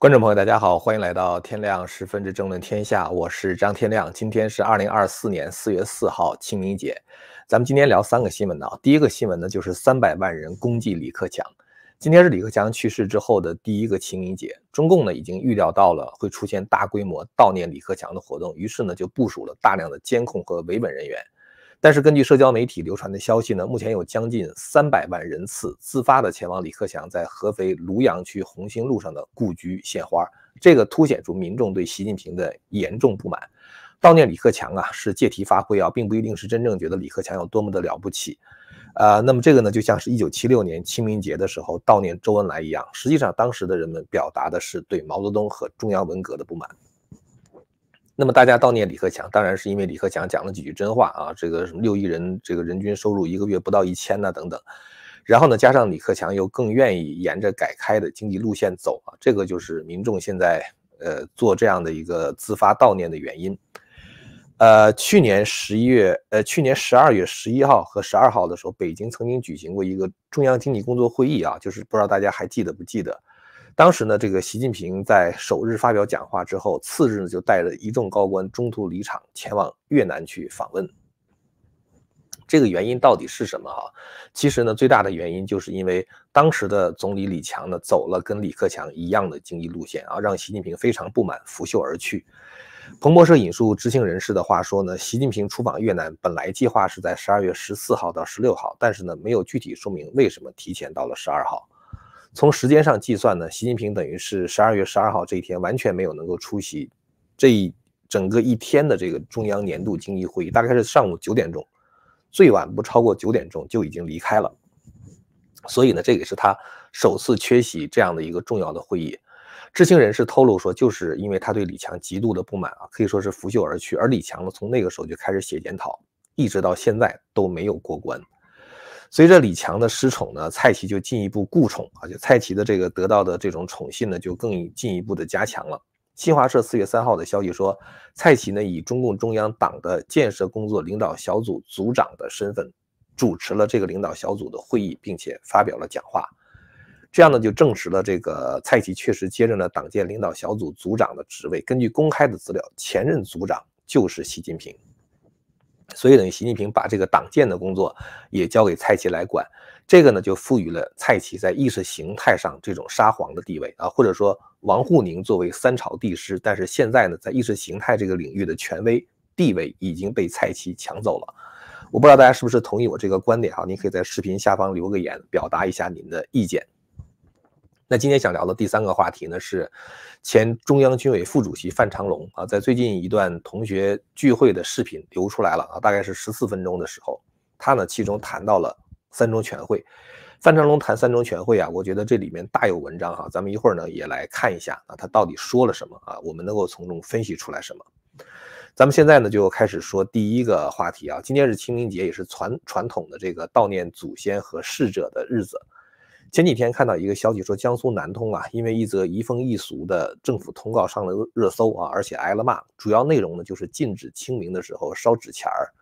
观众朋友，大家好，欢迎来到天亮十分之争论天下，我是张天亮。今天是二零二四年四月四号，清明节。咱们今天聊三个新闻呢。第一个新闻呢，就是三百万人攻击李克强。今天是李克强去世之后的第一个清明节，中共呢已经预料到了会出现大规模悼念李克强的活动，于是呢就部署了大量的监控和维稳人员。但是根据社交媒体流传的消息呢，目前有将近三百万人次自发的前往李克强在合肥庐阳区红星路上的故居献花，这个凸显出民众对习近平的严重不满。悼念李克强啊，是借题发挥啊，并不一定是真正觉得李克强有多么的了不起。啊，那么这个呢，就像是一九七六年清明节的时候悼念周恩来一样，实际上当时的人们表达的是对毛泽东和中央文革的不满。那么大家悼念李克强，当然是因为李克强讲了几句真话啊，这个什么六亿人这个人均收入一个月不到一千呐等等，然后呢，加上李克强又更愿意沿着改开的经济路线走啊，这个就是民众现在呃做这样的一个自发悼念的原因。呃，去年十一月呃去年十二月十一号和十二号的时候，北京曾经举行过一个中央经济工作会议啊，就是不知道大家还记得不记得？当时呢，这个习近平在首日发表讲话之后，次日就带着一众高官中途离场，前往越南去访问。这个原因到底是什么？哈，其实呢，最大的原因就是因为当时的总理李强呢，走了跟李克强一样的经济路线啊，让习近平非常不满，拂袖而去。彭博社引述知情人士的话说呢，习近平出访越南本来计划是在十二月十四号到十六号，但是呢，没有具体说明为什么提前到了十二号。从时间上计算呢，习近平等于是十二月十二号这一天完全没有能够出席，这一整个一天的这个中央年度经济会议，大概是上午九点钟，最晚不超过九点钟就已经离开了。所以呢，这也是他首次缺席这样的一个重要的会议。知情人士透露说，就是因为他对李强极度的不满啊，可以说是拂袖而去。而李强呢，从那个时候就开始写检讨，一直到现在都没有过关。随着李强的失宠呢，蔡奇就进一步固宠，啊，就蔡奇的这个得到的这种宠信呢，就更进一步的加强了。新华社四月三号的消息说，蔡奇呢以中共中央党的建设工作领导小组组长的身份，主持了这个领导小组的会议，并且发表了讲话，这样呢就证实了这个蔡奇确实接任了党建领导小组组长的职位。根据公开的资料，前任组长就是习近平。所以等于习近平把这个党建的工作也交给蔡奇来管，这个呢就赋予了蔡奇在意识形态上这种沙皇的地位啊，或者说王沪宁作为三朝帝师，但是现在呢在意识形态这个领域的权威地位已经被蔡奇抢走了。我不知道大家是不是同意我这个观点啊？您可以在视频下方留个言，表达一下您的意见。那今天想聊的第三个话题呢，是前中央军委副主席范长龙啊，在最近一段同学聚会的视频流出来了啊，大概是十四分钟的时候，他呢其中谈到了三中全会，范长龙谈三中全会啊，我觉得这里面大有文章哈，咱们一会儿呢也来看一下啊，他到底说了什么啊，我们能够从中分析出来什么？咱们现在呢就开始说第一个话题啊，今天是清明节，也是传传统的这个悼念祖先和逝者的日子。前几天看到一个消息，说江苏南通啊，因为一则移风易俗的政府通告上了热搜啊，而且挨了骂。主要内容呢，就是禁止清明的时候烧纸钱儿。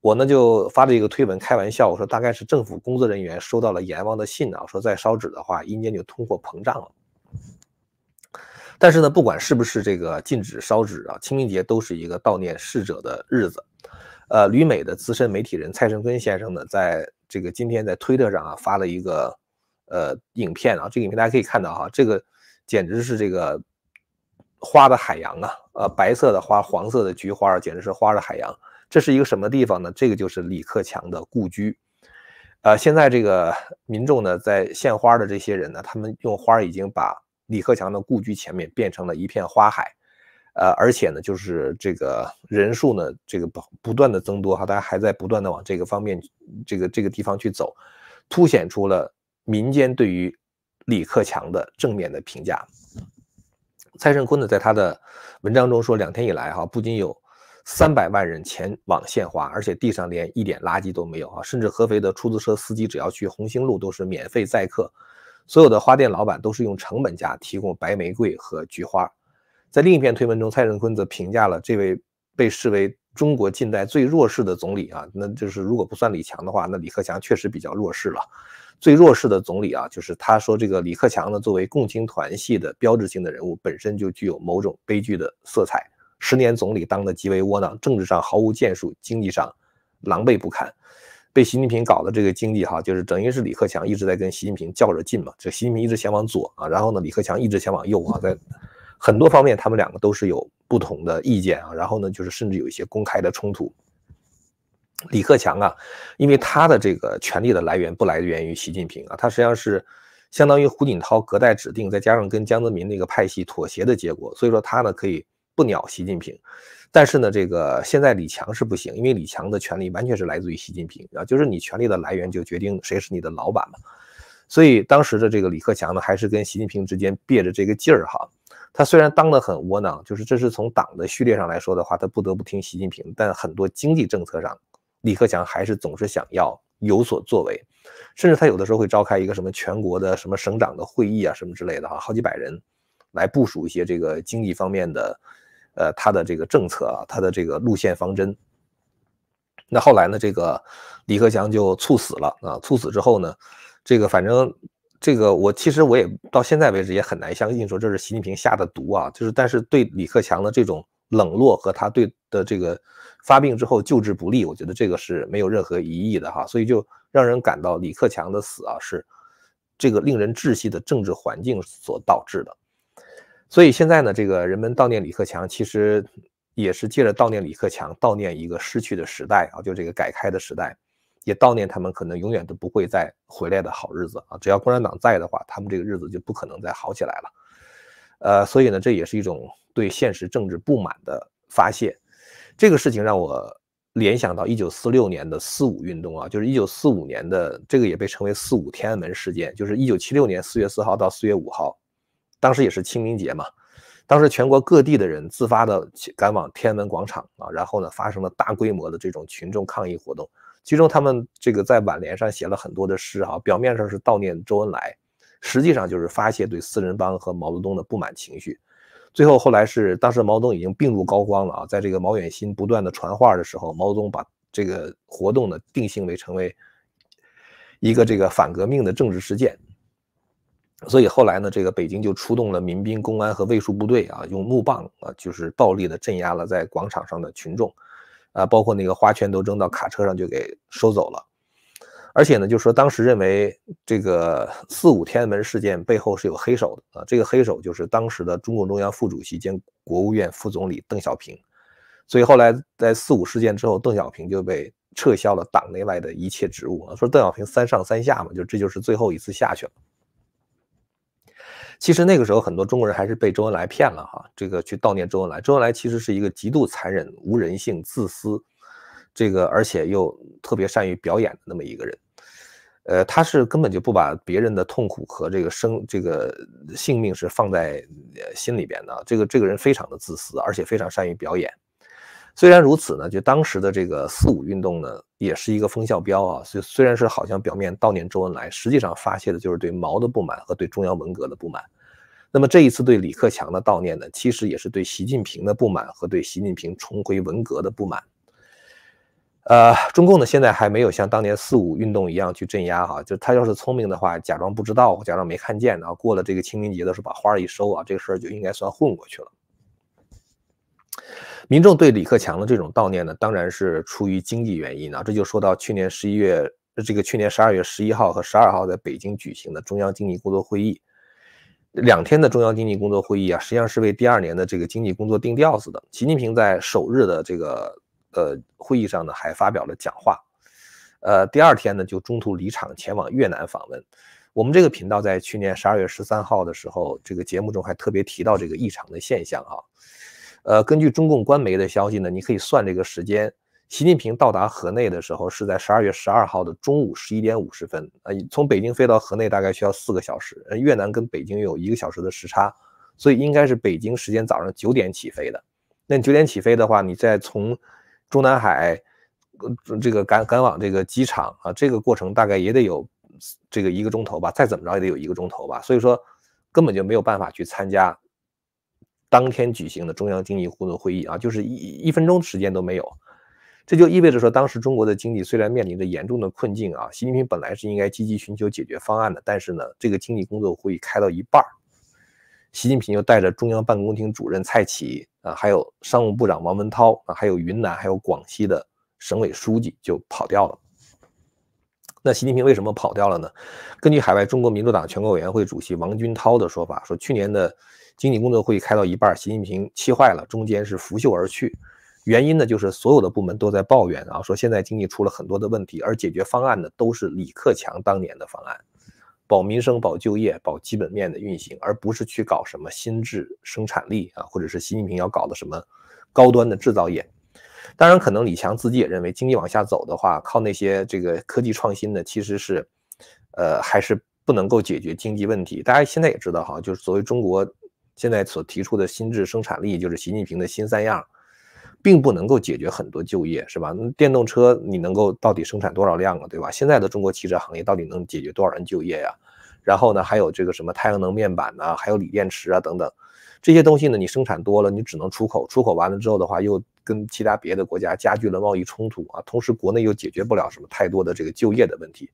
我呢就发了一个推文开玩笑，我说大概是政府工作人员收到了阎王的信啊，说再烧纸的话，阴间就通货膨胀了。但是呢，不管是不是这个禁止烧纸啊，清明节都是一个悼念逝者的日子。呃，旅美的资深媒体人蔡成根先生呢，在这个今天在推特上啊发了一个。呃，影片啊，这个影片大家可以看到哈，这个简直是这个花的海洋啊！呃，白色的花、黄色的菊花，简直是花的海洋。这是一个什么地方呢？这个就是李克强的故居。呃，现在这个民众呢，在献花的这些人呢，他们用花已经把李克强的故居前面变成了一片花海。呃，而且呢，就是这个人数呢，这个不不断的增多哈，大家还在不断的往这个方面、这个这个地方去走，凸显出了。民间对于李克强的正面的评价。蔡盛坤呢，在他的文章中说，两天以来哈，不仅有三百万人前往献花，而且地上连一点垃圾都没有啊！甚至合肥的出租车司机只要去红星路都是免费载客，所有的花店老板都是用成本价提供白玫瑰和菊花。在另一篇推文中，蔡胜坤则评价了这位被视为。中国近代最弱势的总理啊，那就是如果不算李强的话，那李克强确实比较弱势了。最弱势的总理啊，就是他说这个李克强呢，作为共青团系的标志性的人物，本身就具有某种悲剧的色彩。十年总理当的极为窝囊，政治上毫无建树，经济上狼狈不堪，被习近平搞的这个经济哈，就是等于是李克强一直在跟习近平较着劲嘛。这习近平一直想往左啊，然后呢，李克强一直想往右啊，在。很多方面，他们两个都是有不同的意见啊。然后呢，就是甚至有一些公开的冲突。李克强啊，因为他的这个权力的来源不来源于习近平啊，他实际上是相当于胡锦涛隔代指定，再加上跟江泽民那个派系妥协的结果，所以说他呢可以不鸟习近平。但是呢，这个现在李强是不行，因为李强的权力完全是来自于习近平啊，就是你权力的来源就决定谁是你的老板嘛。所以当时的这个李克强呢，还是跟习近平之间憋着这个劲儿哈。他虽然当得很窝囊，就是这是从党的序列上来说的话，他不得不听习近平。但很多经济政策上，李克强还是总是想要有所作为，甚至他有的时候会召开一个什么全国的什么省长的会议啊，什么之类的哈，好几百人，来部署一些这个经济方面的，呃，他的这个政策啊，他的这个路线方针。那后来呢，这个李克强就猝死了啊，猝死之后呢，这个反正。这个我其实我也到现在为止也很难相信说这是习近平下的毒啊，就是但是对李克强的这种冷落和他对的这个发病之后救治不力，我觉得这个是没有任何疑义的哈，所以就让人感到李克强的死啊是这个令人窒息的政治环境所导致的。所以现在呢，这个人们悼念李克强，其实也是借着悼念李克强悼念一个失去的时代啊，就这个改开的时代。也悼念他们可能永远都不会再回来的好日子啊！只要共产党在的话，他们这个日子就不可能再好起来了。呃，所以呢，这也是一种对现实政治不满的发泄。这个事情让我联想到一九四六年的四五运动啊，就是一九四五年的这个也被称为四五天安门事件，就是一九七六年四月四号到四月五号，当时也是清明节嘛，当时全国各地的人自发的赶往天安门广场啊，然后呢，发生了大规模的这种群众抗议活动。其中，他们这个在挽联上写了很多的诗，啊，表面上是悼念周恩来，实际上就是发泄对四人帮和毛泽东的不满情绪。最后，后来是当时毛泽东已经病入膏肓了啊，在这个毛远新不断的传话的时候，毛泽东把这个活动呢定性为成为一个这个反革命的政治事件。所以后来呢，这个北京就出动了民兵、公安和卫戍部队啊，用木棒啊，就是暴力的镇压了在广场上的群众。啊，包括那个花圈都扔到卡车上就给收走了，而且呢，就说当时认为这个四五天安门事件背后是有黑手的啊，这个黑手就是当时的中共中央副主席兼国务院副总理邓小平，所以后来在四五事件之后，邓小平就被撤销了党内外的一切职务啊，说邓小平三上三下嘛，就这就是最后一次下去了。其实那个时候，很多中国人还是被周恩来骗了哈。这个去悼念周恩来，周恩来其实是一个极度残忍、无人性、自私，这个而且又特别善于表演的那么一个人。呃，他是根本就不把别人的痛苦和这个生这个性命是放在心里边的。这个这个人非常的自私，而且非常善于表演。虽然如此呢，就当时的这个四五运动呢。也是一个风向标啊，虽虽然是好像表面悼念周恩来，实际上发泄的就是对毛的不满和对中央文革的不满。那么这一次对李克强的悼念呢，其实也是对习近平的不满和对习近平重回文革的不满。呃，中共呢现在还没有像当年四五运动一样去镇压哈，就他要是聪明的话，假装不知道，假装没看见，然后过了这个清明节的时候把花一收啊，这个事儿就应该算混过去了。民众对李克强的这种悼念呢，当然是出于经济原因啊。这就说到去年十一月，这个去年十二月十一号和十二号在北京举行的中央经济工作会议，两天的中央经济工作会议啊，实际上是为第二年的这个经济工作定调子的。习近平在首日的这个呃会议上呢，还发表了讲话，呃，第二天呢就中途离场前往越南访问。我们这个频道在去年十二月十三号的时候，这个节目中还特别提到这个异常的现象啊。呃，根据中共官媒的消息呢，你可以算这个时间。习近平到达河内的时候是在十二月十二号的中午十一点五十分。呃，从北京飞到河内大概需要四个小时。呃，越南跟北京有一个小时的时差，所以应该是北京时间早上九点起飞的。那九点起飞的话，你再从中南海这个赶赶往这个机场啊，这个过程大概也得有这个一个钟头吧，再怎么着也得有一个钟头吧。所以说，根本就没有办法去参加。当天举行的中央经济工作会议啊，就是一一分钟时间都没有，这就意味着说，当时中国的经济虽然面临着严重的困境啊，习近平本来是应该积极寻求解决方案的，但是呢，这个经济工作会议开到一半习近平就带着中央办公厅主任蔡奇啊，还有商务部部长王文涛啊，还有云南还有广西的省委书记就跑掉了。那习近平为什么跑掉了呢？根据海外中国民主党全国委员会主席王军涛的说法，说去年的。经济工作会议开到一半，习近平气坏了，中间是拂袖而去。原因呢，就是所有的部门都在抱怨，啊，说现在经济出了很多的问题，而解决方案呢，都是李克强当年的方案：保民生、保就业、保基本面的运行，而不是去搞什么新制生产力啊，或者是习近平要搞的什么高端的制造业。当然，可能李强自己也认为，经济往下走的话，靠那些这个科技创新呢，其实是，呃，还是不能够解决经济问题。大家现在也知道哈，就是所谓中国。现在所提出的新质生产力，就是习近平的新三样，并不能够解决很多就业，是吧？那电动车你能够到底生产多少辆啊，对吧？现在的中国汽车行业到底能解决多少人就业呀？然后呢，还有这个什么太阳能面板呐，还有锂电池啊等等这些东西呢，你生产多了，你只能出口，出口完了之后的话，又跟其他别的国家加剧了贸易冲突啊，同时国内又解决不了什么太多的这个就业的问题，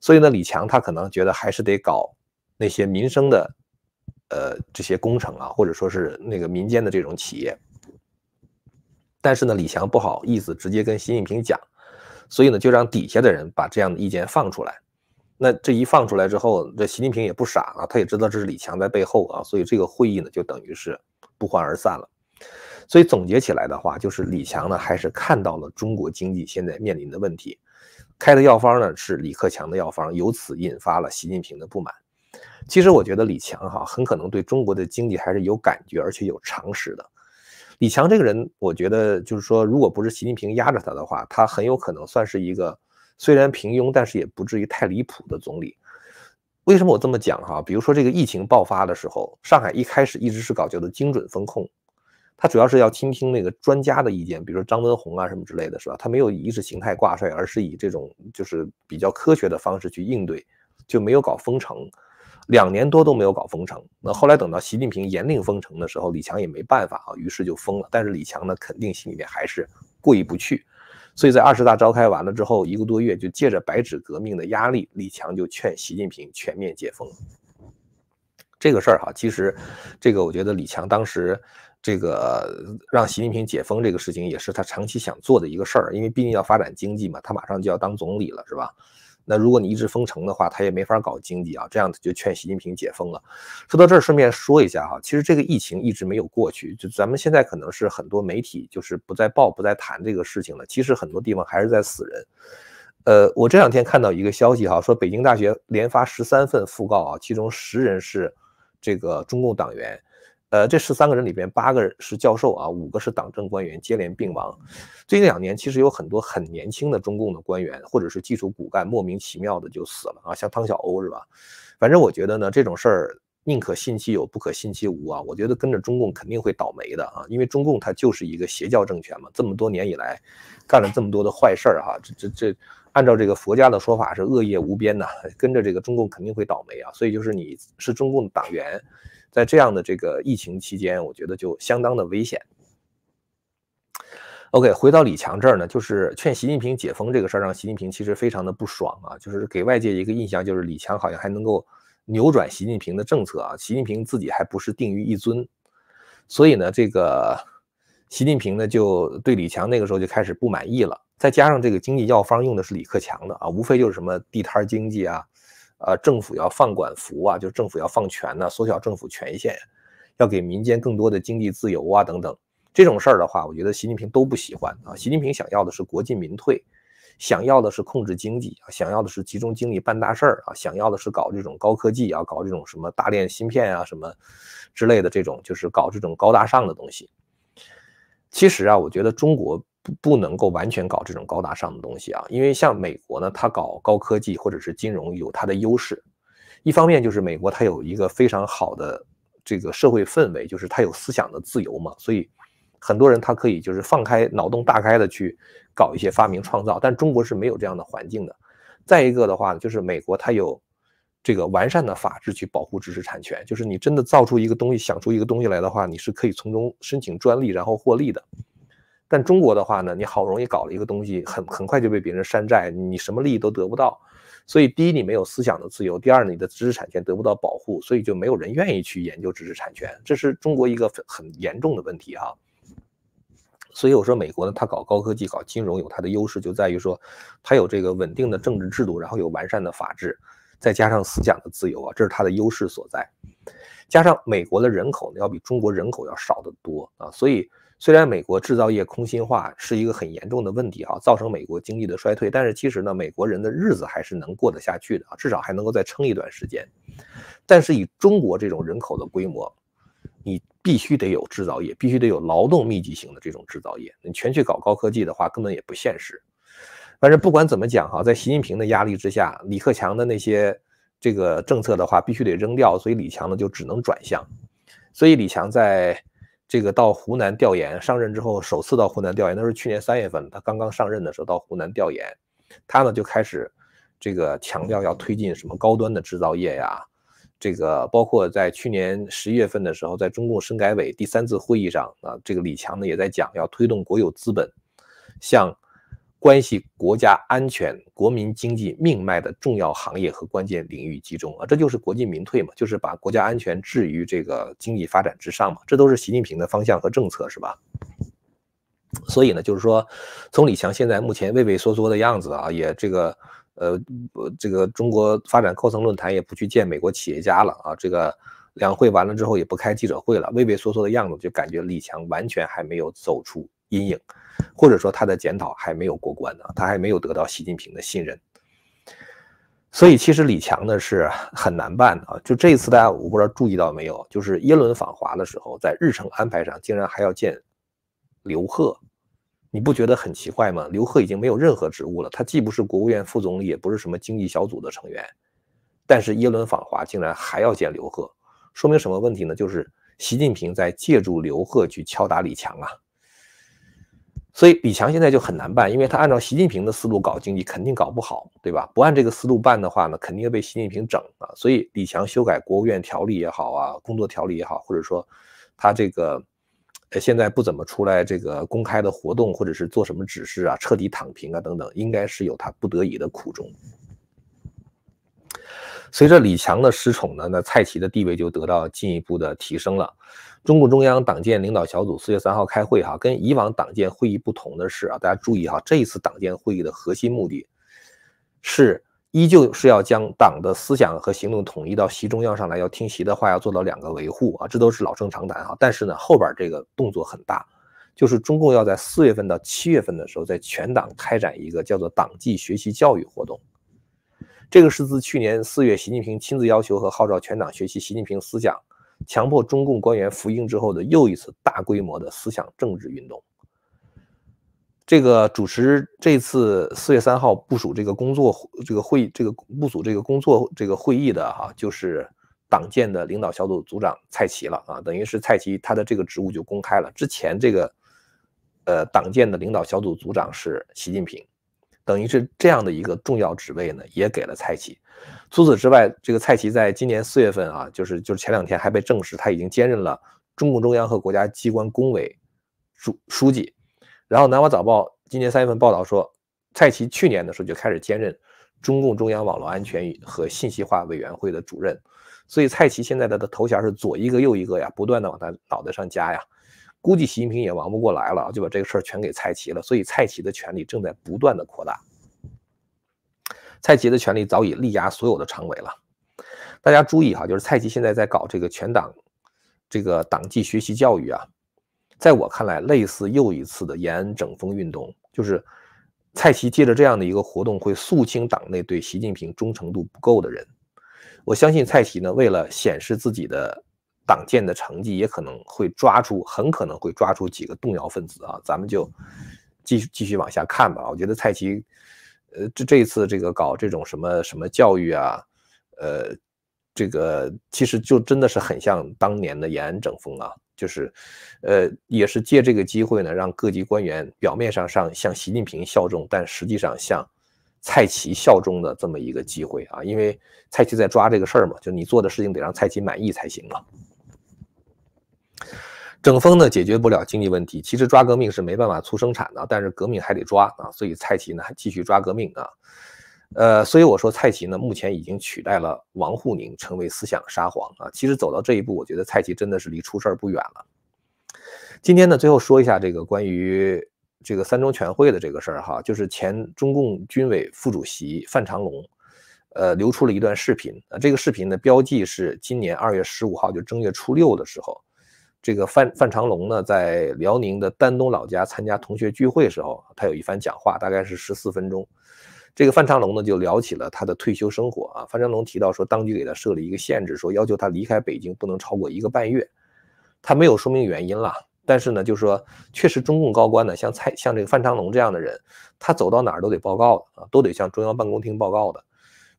所以呢，李强他可能觉得还是得搞那些民生的。呃，这些工程啊，或者说是那个民间的这种企业，但是呢，李强不好意思直接跟习近平讲，所以呢，就让底下的人把这样的意见放出来。那这一放出来之后，这习近平也不傻啊，他也知道这是李强在背后啊，所以这个会议呢，就等于是不欢而散了。所以总结起来的话，就是李强呢，还是看到了中国经济现在面临的问题，开的药方呢是李克强的药方，由此引发了习近平的不满。其实我觉得李强哈很可能对中国的经济还是有感觉，而且有常识的。李强这个人，我觉得就是说，如果不是习近平压着他的话，他很有可能算是一个虽然平庸，但是也不至于太离谱的总理。为什么我这么讲哈？比如说这个疫情爆发的时候，上海一开始一直是搞叫做精准风控，他主要是要倾听那个专家的意见，比如说张文宏啊什么之类的是吧？他没有以意识形态挂帅，而是以这种就是比较科学的方式去应对，就没有搞封城。两年多都没有搞封城，那后来等到习近平严令封城的时候，李强也没办法啊，于是就封了。但是李强呢，肯定心里面还是过意不去，所以在二十大召开完了之后一个多月，就借着白纸革命的压力，李强就劝习近平全面解封。这个事儿哈，其实这个我觉得李强当时这个让习近平解封这个事情，也是他长期想做的一个事儿，因为毕竟要发展经济嘛，他马上就要当总理了，是吧？那如果你一直封城的话，他也没法搞经济啊，这样子就劝习近平解封了。说到这儿，顺便说一下哈，其实这个疫情一直没有过去，就咱们现在可能是很多媒体就是不再报、不再谈这个事情了。其实很多地方还是在死人。呃，我这两天看到一个消息哈，说北京大学连发十三份讣告啊，其中十人是这个中共党员。呃，这十三个人里边，八个是教授啊，五个是党政官员，接连病亡。最近两年，其实有很多很年轻的中共的官员，或者是技术骨干，莫名其妙的就死了啊，像汤小欧是吧？反正我觉得呢，这种事儿宁可信其有，不可信其无啊。我觉得跟着中共肯定会倒霉的啊，因为中共它就是一个邪教政权嘛，这么多年以来，干了这么多的坏事儿哈，这这这，按照这个佛家的说法是恶业无边呐，跟着这个中共肯定会倒霉啊。所以就是你是中共党员。在这样的这个疫情期间，我觉得就相当的危险。OK，回到李强这儿呢，就是劝习近平解封这个事儿，让习近平其实非常的不爽啊。就是给外界一个印象，就是李强好像还能够扭转习近平的政策啊。习近平自己还不是定于一尊，所以呢，这个习近平呢就对李强那个时候就开始不满意了。再加上这个经济药方用的是李克强的啊，无非就是什么地摊经济啊。呃，政府要放管服啊，就是政府要放权呐，缩小政府权限，要给民间更多的经济自由啊，等等，这种事儿的话，我觉得习近平都不喜欢啊。习近平想要的是国进民退，想要的是控制经济啊，想要的是集中精力办大事儿啊，想要的是搞这种高科技啊，搞这种什么大炼芯片啊什么之类的这种，就是搞这种高大上的东西。其实啊，我觉得中国。不不能够完全搞这种高大上的东西啊，因为像美国呢，它搞高科技或者是金融有它的优势。一方面就是美国它有一个非常好的这个社会氛围，就是它有思想的自由嘛，所以很多人他可以就是放开脑洞大开的去搞一些发明创造。但中国是没有这样的环境的。再一个的话呢，就是美国它有这个完善的法制去保护知识产权，就是你真的造出一个东西、想出一个东西来的话，你是可以从中申请专利然后获利的。但中国的话呢，你好容易搞了一个东西，很很快就被别人山寨，你什么利益都得不到。所以，第一，你没有思想的自由；第二，你的知识产权得不到保护，所以就没有人愿意去研究知识产权。这是中国一个很严重的问题啊。所以我说，美国呢，它搞高科技、搞金融有它的优势，就在于说，它有这个稳定的政治制度，然后有完善的法治，再加上思想的自由啊，这是它的优势所在。加上美国的人口呢，要比中国人口要少得多啊，所以。虽然美国制造业空心化是一个很严重的问题啊，造成美国经济的衰退，但是其实呢，美国人的日子还是能过得下去的啊，至少还能够再撑一段时间。但是以中国这种人口的规模，你必须得有制造业，必须得有劳动密集型的这种制造业，你全去搞高科技的话，根本也不现实。但是不管怎么讲哈，在习近平的压力之下，李克强的那些这个政策的话，必须得扔掉，所以李强呢就只能转向，所以李强在。这个到湖南调研，上任之后首次到湖南调研，那是去年三月份，他刚刚上任的时候到湖南调研，他呢就开始这个强调要推进什么高端的制造业呀，这个包括在去年十一月份的时候，在中共深改委第三次会议上啊，这个李强呢也在讲要推动国有资本向。关系国家安全、国民经济命脉的重要行业和关键领域集中啊，这就是国进民退嘛，就是把国家安全置于这个经济发展之上嘛，这都是习近平的方向和政策，是吧？所以呢，就是说，从李强现在目前畏畏缩缩的样子啊，也这个呃，这个中国发展高层论坛也不去见美国企业家了啊，这个两会完了之后也不开记者会了，畏畏缩缩的样子，就感觉李强完全还没有走出阴影。或者说他的检讨还没有过关呢，他还没有得到习近平的信任，所以其实李强呢是很难办的啊。就这一次，大家我不知道注意到没有，就是耶伦访华的时候，在日程安排上竟然还要见刘鹤，你不觉得很奇怪吗？刘鹤已经没有任何职务了，他既不是国务院副总理，也不是什么经济小组的成员，但是耶伦访华竟然还要见刘鹤，说明什么问题呢？就是习近平在借助刘鹤去敲打李强啊。所以李强现在就很难办，因为他按照习近平的思路搞经济肯定搞不好，对吧？不按这个思路办的话呢，肯定要被习近平整啊。所以李强修改国务院条例也好啊，工作条例也好，或者说他这个现在不怎么出来这个公开的活动，或者是做什么指示啊，彻底躺平啊等等，应该是有他不得已的苦衷。随着李强的失宠呢，那蔡奇的地位就得到进一步的提升了。中共中央党建领导小组四月三号开会，哈，跟以往党建会议不同的是啊，大家注意哈，这一次党建会议的核心目的是依旧是要将党的思想和行动统一到习中央上来，要听习的话，要做到两个维护啊，这都是老生常谈啊。但是呢，后边这个动作很大，就是中共要在四月份到七月份的时候，在全党开展一个叫做党纪学习教育活动。这个是自去年四月习近平亲自要求和号召全党学习习近平思想，强迫中共官员服膺之后的又一次大规模的思想政治运动。这个主持这次四月三号部署这个工作这个会议这个部署这个工作这个会议的哈，就是党建的领导小组组长蔡奇了啊，等于是蔡奇他的这个职务就公开了。之前这个呃党建的领导小组组长是习近平。等于是这样的一个重要职位呢，也给了蔡奇。除此之外，这个蔡奇在今年四月份啊，就是就是前两天还被证实他已经兼任了中共中央和国家机关工委书书记。然后《南华早报》今年三月份报道说，蔡奇去年的时候就开始兼任中共中央网络安全与和信息化委员会的主任。所以蔡奇现在的的头衔是左一个右一个呀，不断的往他脑袋上加呀。估计习近平也忙不过来了，就把这个事儿全给蔡奇了。所以蔡奇的权力正在不断的扩大，蔡奇的权力早已力压所有的常委了。大家注意哈，就是蔡奇现在在搞这个全党这个党纪学习教育啊，在我看来，类似又一次的延安整风运动，就是蔡奇借着这样的一个活动，会肃清党内对习近平忠诚度不够的人。我相信蔡奇呢，为了显示自己的。党建的成绩也可能会抓出，很可能会抓出几个动摇分子啊！咱们就继续继续往下看吧。我觉得蔡奇，呃，这这一次这个搞这种什么什么教育啊，呃，这个其实就真的是很像当年的延安整风啊，就是，呃，也是借这个机会呢，让各级官员表面上上向习近平效忠，但实际上向蔡奇效忠的这么一个机会啊。因为蔡奇在抓这个事儿嘛，就你做的事情得让蔡奇满意才行嘛。整风呢，解决不了经济问题。其实抓革命是没办法促生产的，但是革命还得抓啊。所以蔡奇呢，还继续抓革命啊。呃，所以我说蔡奇呢，目前已经取代了王沪宁成为思想沙皇啊。其实走到这一步，我觉得蔡奇真的是离出事儿不远了。今天呢，最后说一下这个关于这个三中全会的这个事儿哈，就是前中共军委副主席范长龙，呃，流出了一段视频啊。这个视频呢，标记是今年二月十五号，就正月初六的时候。这个范范长龙呢，在辽宁的丹东老家参加同学聚会时候，他有一番讲话，大概是十四分钟。这个范长龙呢，就聊起了他的退休生活啊。范长龙提到说，当局给他设了一个限制，说要求他离开北京不能超过一个半月。他没有说明原因了，但是呢，就说确实中共高官呢，像蔡像这个范长龙这样的人，他走到哪都得报告啊，都得向中央办公厅报告的。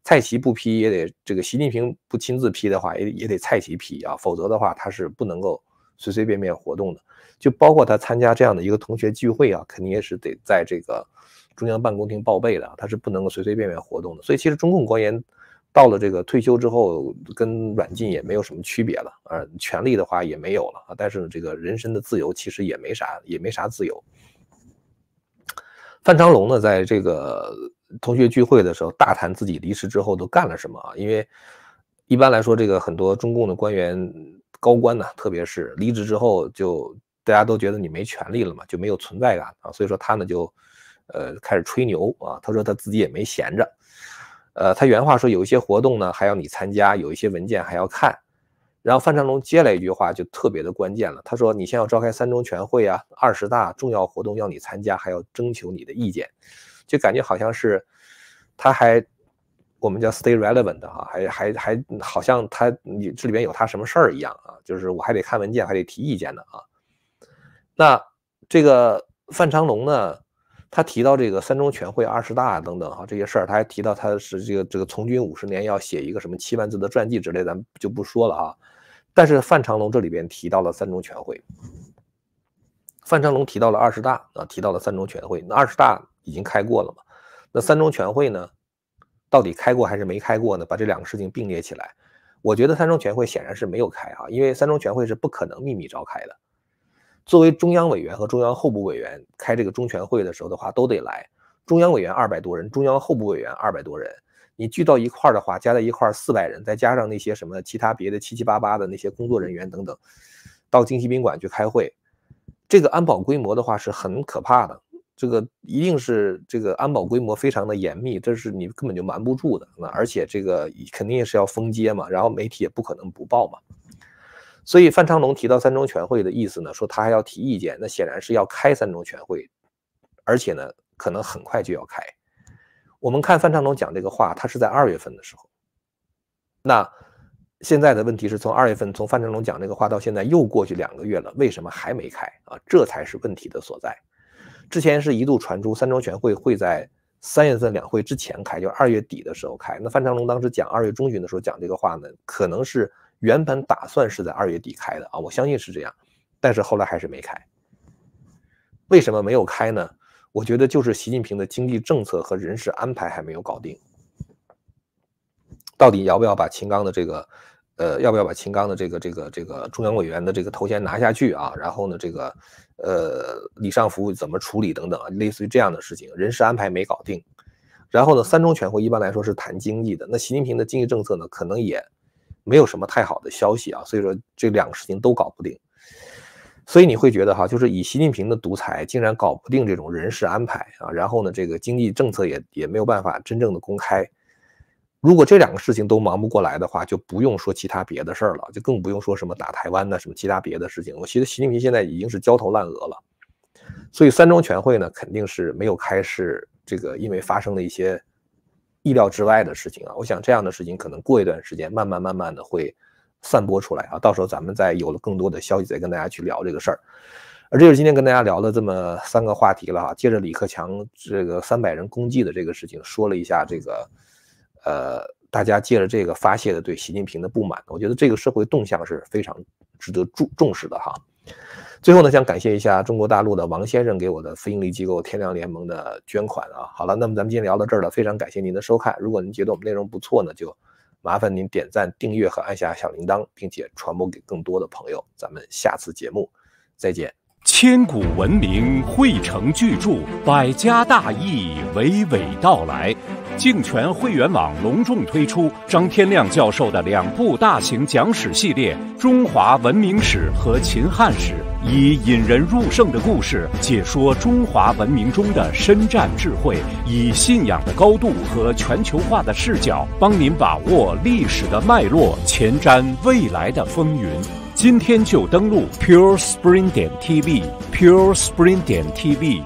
蔡奇不批也得这个习近平不亲自批的话，也也得蔡奇批啊，否则的话他是不能够。随随便便活动的，就包括他参加这样的一个同学聚会啊，肯定也是得在这个中央办公厅报备的，他是不能够随随便便活动的。所以其实中共官员到了这个退休之后，跟软禁也没有什么区别了啊，权力的话也没有了啊，但是这个人身的自由其实也没啥，也没啥自由。范长龙呢，在这个同学聚会的时候，大谈自己离世之后都干了什么啊？因为一般来说，这个很多中共的官员。高官呢，特别是离职之后，就大家都觉得你没权利了嘛，就没有存在感啊。所以说他呢就，呃，开始吹牛啊。他说他自己也没闲着，呃，他原话说有一些活动呢还要你参加，有一些文件还要看。然后范长龙接了一句话就特别的关键了，他说你先要召开三中全会啊，二十大重要活动要你参加，还要征求你的意见，就感觉好像是他还。我们叫 stay relevant 哈，还还还好像他这里边有他什么事儿一样啊，就是我还得看文件，还得提意见呢啊。那这个范长龙呢，他提到这个三中全会、二十大等等哈，这些事儿他还提到他是这个这个从军五十年要写一个什么七万字的传记之类，咱们就不说了啊。但是范长龙这里边提到了三中全会，范长龙提到了二十大啊，提到了三中全会。那二十大已经开过了嘛，那三中全会呢？到底开过还是没开过呢？把这两个事情并列起来，我觉得三中全会显然是没有开啊，因为三中全会是不可能秘密召开的。作为中央委员和中央候补委员开这个中全会的时候的话，都得来。中央委员二百多人，中央候补委员二百多人，你聚到一块的话，加在一块四百人，再加上那些什么其他别的七七八八的那些工作人员等等，到京西宾馆去开会，这个安保规模的话是很可怕的。这个一定是这个安保规模非常的严密，这是你根本就瞒不住的。那而且这个肯定也是要封街嘛，然后媒体也不可能不报嘛。所以范长龙提到三中全会的意思呢，说他还要提意见，那显然是要开三中全会，而且呢可能很快就要开。我们看范长龙讲这个话，他是在二月份的时候。那现在的问题是从二月份从范长龙讲这个话到现在又过去两个月了，为什么还没开啊？这才是问题的所在。之前是一度传出三中全会会在三月份两会之前开，就二月底的时候开。那范长龙当时讲二月中旬的时候讲这个话呢，可能是原本打算是在二月底开的啊，我相信是这样。但是后来还是没开，为什么没有开呢？我觉得就是习近平的经济政策和人事安排还没有搞定，到底要不要把秦刚的这个。呃，要不要把秦刚的这个、这个、这个中央委员的这个头衔拿下去啊？然后呢，这个呃李尚福怎么处理等等啊，类似于这样的事情，人事安排没搞定。然后呢，三中全会一般来说是谈经济的，那习近平的经济政策呢，可能也没有什么太好的消息啊。所以说这两个事情都搞不定，所以你会觉得哈，就是以习近平的独裁，竟然搞不定这种人事安排啊。然后呢，这个经济政策也也没有办法真正的公开。如果这两个事情都忙不过来的话，就不用说其他别的事儿了，就更不用说什么打台湾呢，什么其他别的事情。我觉得习近平现在已经是焦头烂额了，所以三中全会呢肯定是没有开，始这个因为发生了一些意料之外的事情啊。我想这样的事情可能过一段时间，慢慢慢慢的会散播出来啊。到时候咱们再有了更多的消息，再跟大家去聊这个事儿。而这是今天跟大家聊的这么三个话题了哈，接着李克强这个三百人公祭的这个事情说了一下这个。呃，大家借着这个发泄的对习近平的不满，我觉得这个社会动向是非常值得注重视的哈。最后呢，想感谢一下中国大陆的王先生给我的非营利机构天粮联盟的捐款啊。好了，那么咱们今天聊到这儿了，非常感谢您的收看。如果您觉得我们内容不错呢，就麻烦您点赞、订阅和按下小铃铛，并且传播给更多的朋友。咱们下次节目再见。千古文明汇成巨著，百家大义娓娓道来。净泉会员网隆重推出张天亮教授的两部大型讲史系列《中华文明史》和《秦汉史》，以引人入胜的故事解说中华文明中的深战智慧，以信仰的高度和全球化的视角，帮您把握历史的脉络，前瞻未来的风云。今天就登录 Pure Spring 点 TV，Pure Spring 点 TV。